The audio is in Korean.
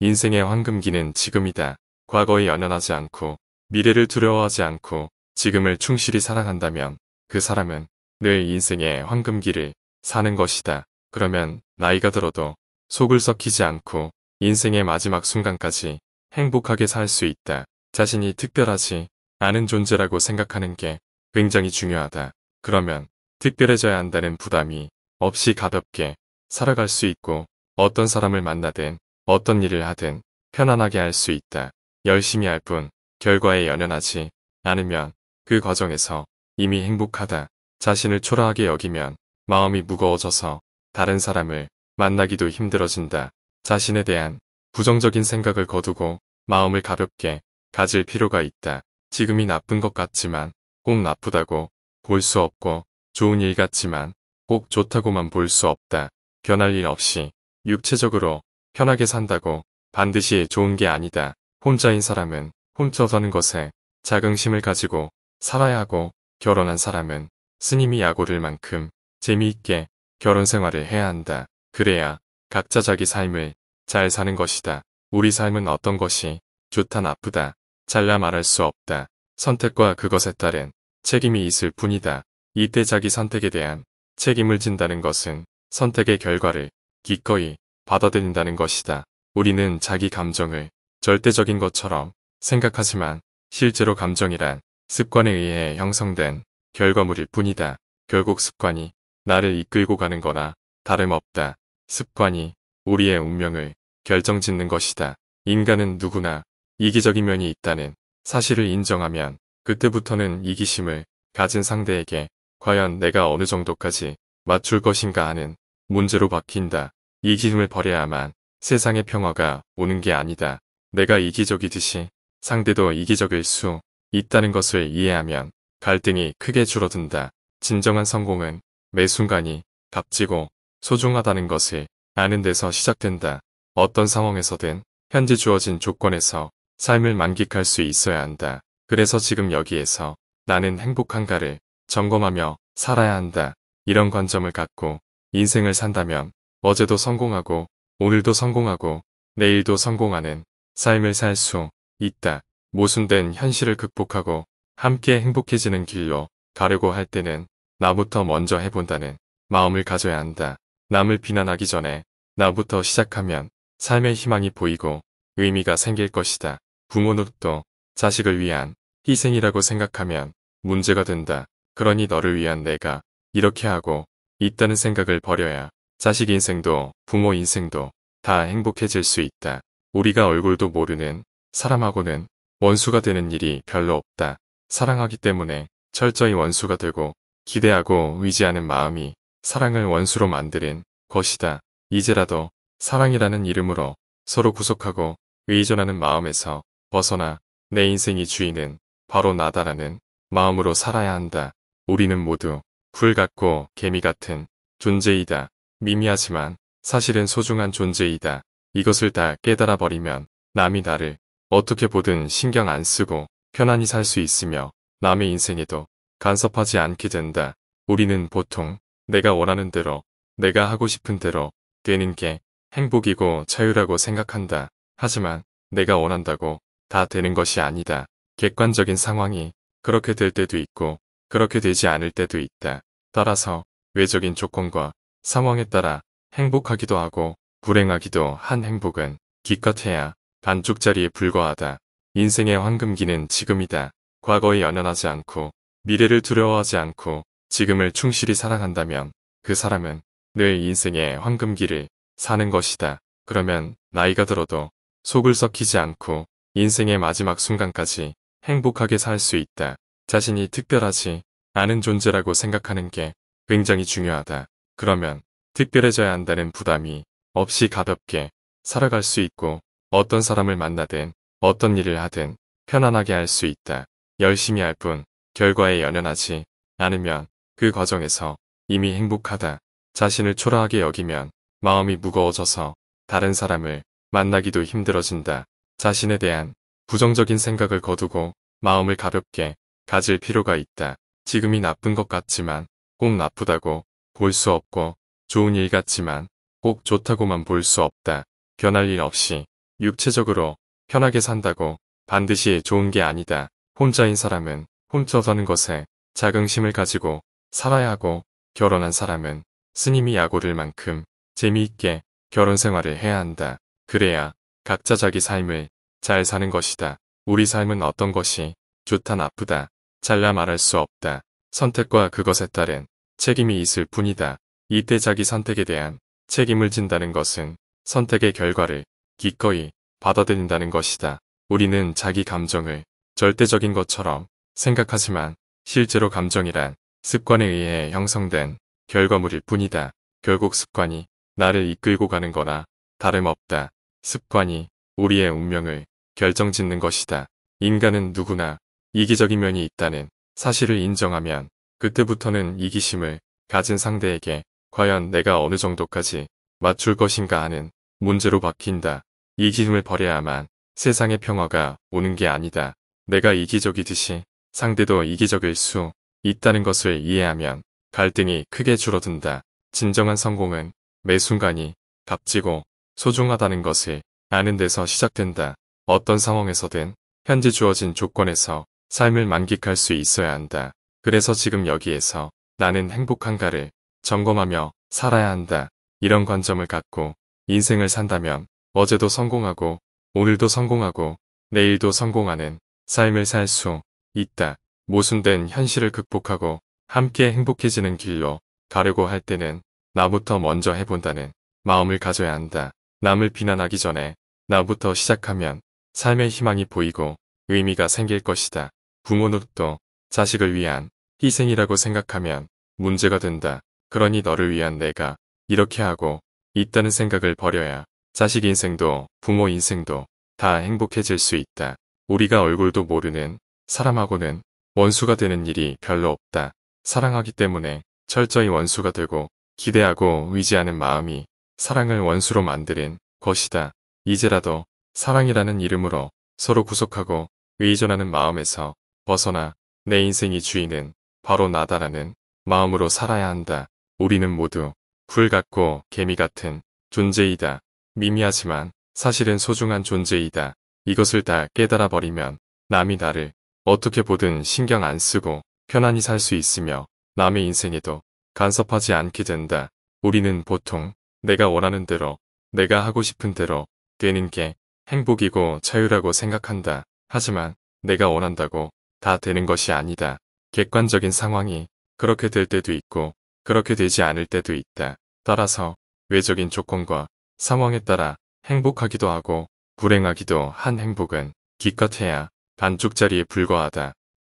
인생의 황금기는 지금이다. 과거에 연연하지 않고 미래를 두려워하지 않고 지금을 충실히 사랑한다면 그 사람은 늘 인생의 황금기를 사는 것이다. 그러면 나이가 들어도 속을 썩히지 않고 인생의 마지막 순간까지 행복하게 살 수 있다. 자신이 특별하지 않은 존재라고 생각하는 게 굉장히 중요하다. 그러면 특별해져야 한다는 부담이 없이 가볍게 살아갈 수 있고 어떤 사람을 만나든 어떤 일을 하든 편안하게 할 수 있다. 열심히 할 뿐 결과에 연연하지 않으면 그 과정에서 이미 행복하다. 자신을 초라하게 여기면 마음이 무거워져서 다른 사람을 만나기도 힘들어진다. 자신에 대한 부정적인 생각을 거두고 마음을 가볍게 가질 필요가 있다. 지금이 나쁜 것 같지만 꼭 나쁘다고 볼 수 없고 좋은 일 같지만 꼭 좋다고만 볼 수 없다. 변할 일 없이 육체적으로 편하게 산다고 반드시 좋은 게 아니다. 혼자인 사람은 혼자 사는 것에 자긍심을 가지고 살아야 하고 결혼한 사람은 스님이 야구를 만큼 재미있게 결혼 생활을 해야 한다. 그래야 각자 자기 삶을 잘 사는 것이다. 우리 삶은 어떤 것이 좋다 나쁘다. 잘라 말할 수 없다. 선택과 그것에 따른 책임이 있을 뿐이다. 이때 자기 선택에 대한 책임을 진다는 것은 선택의 결과를 기꺼이 받아들인다는 것이다. 우리는 자기 감정을 절대적인 것처럼 생각하지만 실제로 감정이란 습관에 의해 형성된 결과물일 뿐이다. 결국 습관이 나를 이끌고 가는 거나 다름없다. 습관이 우리의 운명을 결정짓는 것이다. 인간은 누구나 이기적인 면이 있다는 사실을 인정하면 그때부터는 이기심을 가진 상대에게 과연 내가 어느 정도까지 맞출 것인가 하는 문제로 바뀐다. 이 기음을 버려야만 세상의 평화가 오는 게 아니다. 내가 이기적이듯이 상대도 이기적일 수 있다는 것을 이해하면 갈등이 크게 줄어든다. 진정한 성공은 매 순간이 값지고 소중하다는 것을 아는 데서 시작된다. 어떤 상황에서든 현재 주어진 조건에서 삶을 만끽할 수 있어야 한다. 그래서 지금 여기에서 나는 행복한가를 점검하며 살아야 한다. 이런 관점을 갖고 인생을 산다면 어제도 성공하고 오늘도 성공하고 내일도 성공하는 삶을 살 수 있다. 모순된 현실을 극복하고 함께 행복해지는 길로 가려고 할 때는 나부터 먼저 해본다는 마음을 가져야 한다. 남을 비난하기 전에 나부터 시작하면 삶의 희망이 보이고 의미가 생길 것이다. 부모 노릇도 자식을 위한 희생이라고 생각하면 문제가 된다. 그러니 너를 위한 내가 이렇게 하고 있다는 생각을 버려야 자식 인생도 부모 인생도 다 행복해질 수 있다. 우리가 얼굴도 모르는 사람하고는 원수가 되는 일이 별로 없다. 사랑하기 때문에 철저히 원수가 되고 기대하고 의지하는 마음이 사랑을 원수로 만드는 것이다. 이제라도 사랑이라는 이름으로 서로 구속하고 의존하는 마음에서 벗어나 내 인생의 주인은 바로 나다라는 마음으로 살아야 한다. 우리는 모두 불 같고 개미 같은 존재이다. 미미하지만 사실은 소중한 존재이다. 이것을 다 깨달아 버리면 남이 나를 어떻게 보든 신경 안 쓰고 편안히 살 수 있으며 남의 인생에도 간섭하지 않게 된다. 우리는 보통 내가 원하는 대로 내가 하고 싶은 대로 되는 게 행복이고 자유라고 생각한다. 하지만 내가 원한다고 다 되는 것이 아니다. 객관적인 상황이 그렇게 될 때도 있고 그렇게 되지 않을 때도 있다. 따라서 외적인 조건과 상황에 따라 행복하기도 하고 불행하기도 한 행복은 기껏해야 반쪽짜리에 불과하다. 인생의 황금기는 지금이다. 과거에 연연하지 않고 미래를 두려워하지 않고 지금을 충실히 사랑한다면 그 사람은 늘 인생의 황금기를 사는 것이다. 그러면 나이가 들어도 속을 썩히지 않고 인생의 마지막 순간까지 행복하게 살 수 있다. 자신이 특별하지 않은 존재라고 생각하는 게 굉장히 중요하다. 그러면 특별해져야 한다는 부담이 없이 가볍게 살아갈 수 있고 어떤 사람을 만나든 어떤 일을 하든 편안하게 할 수 있다. 열심히 할 뿐 결과에 연연하지 않으면 그 과정에서 이미 행복하다. 자신을 초라하게 여기면 마음이 무거워져서 다른 사람을 만나기도 힘들어진다. 자신에 대한 부정적인 생각을 거두고 마음을 가볍게 가질 필요가 있다. 지금이 나쁜 것 같지만 꼭 나쁘다고 볼 수 없고 좋은 일 같지만 꼭 좋다고만 볼 수 없다. 변할 일 없이 육체적으로 편하게 산다고 반드시 좋은 게 아니다. 혼자인 사람은 혼자 사는 것에 자긍심을 가지고 살아야 하고 결혼한 사람은 스님이 야구를 만큼 재미있게 결혼 생활을 해야 한다. 그래야 각자 자기 삶을 잘 사는 것이다. 우리 삶은 어떤 것이 좋다 나쁘다 잘라 말할 수 없다. 선택과 그것에 따른 책임이 있을 뿐이다. 이때 자기 선택에 대한 책임을 진다는 것은 선택의 결과를 기꺼이 받아들인다는 것이다. 우리는 자기 감정을 절대적인 것처럼 생각하지만 실제로 감정이란 습관에 의해 형성된 결과물일 뿐이다. 결국 습관이 나를 이끌고 가는 거나 다름없다. 습관이 우리의 운명을 결정짓는 것이다. 인간은 누구나 이기적인 면이 있다는 사실을 인정하면 그때부터는 이기심을 가진 상대에게 과연 내가 어느 정도까지 맞출 것인가 하는 문제로 바뀐다. 이 기름을 버려야만 세상의 평화가 오는 게 아니다. 내가 이기적이듯이 상대도 이기적일 수 있다는 것을 이해하면 갈등이 크게 줄어든다. 진정한 성공은 매 순간이 값지고 소중하다는 것을 아는 데서 시작된다. 어떤 상황에서든 현재 주어진 조건에서 삶을 만끽할 수 있어야 한다. 그래서 지금 여기에서 나는 행복한가를 점검하며 살아야 한다. 이런 관점을 갖고 인생을 산다면 어제도 성공하고 오늘도 성공하고 내일도 성공하는 삶을 살 수 있다. 모순된 현실을 극복하고 함께 행복해지는 길로 가려고 할 때는 나부터 먼저 해본다는 마음을 가져야 한다. 남을 비난하기 전에 나부터 시작하면 삶의 희망이 보이고 의미가 생길 것이다. 부모노릇도 자식을 위한 희생이라고 생각하면 문제가 된다. 그러니 너를 위한 내가 이렇게 하고 있다는 생각을 버려야 자식 인생도 부모 인생도 다 행복해질 수 있다. 우리가 얼굴도 모르는 사람하고는 원수가 되는 일이 별로 없다. 사랑하기 때문에 철저히 원수가 되고 기대하고 의지하는 마음이 사랑을 원수로 만드는 것이다. 이제라도 사랑이라는 이름으로 서로 구속하고 의존하는 마음에서 벗어나 내인생이 주인은 바로 나다라는 마음으로 살아야 한다. 우리는 모두 굴 같고 개미 같은 존재이다. 미미하지만 사실은 소중한 존재이다. 이것을 다 깨달아 버리면 남이 나를 어떻게 보든 신경 안 쓰고 편안히 살 수 있으며 남의 인생에도 간섭하지 않게 된다. 우리는 보통 내가 원하는 대로 내가 하고 싶은 대로 되는 게 행복이고 자유라고 생각한다. 하지만 내가 원한다고 다 되는 것이 아니다. 객관적인 상황이 그렇게 될 때도 있고 그렇게 되지 않을 때도 있다. 따라서 외적인 조건과 상황에 따라 행복하기도 하고 불행하기도 한 행복은 기껏해야 반쪽짜리에 불과하다.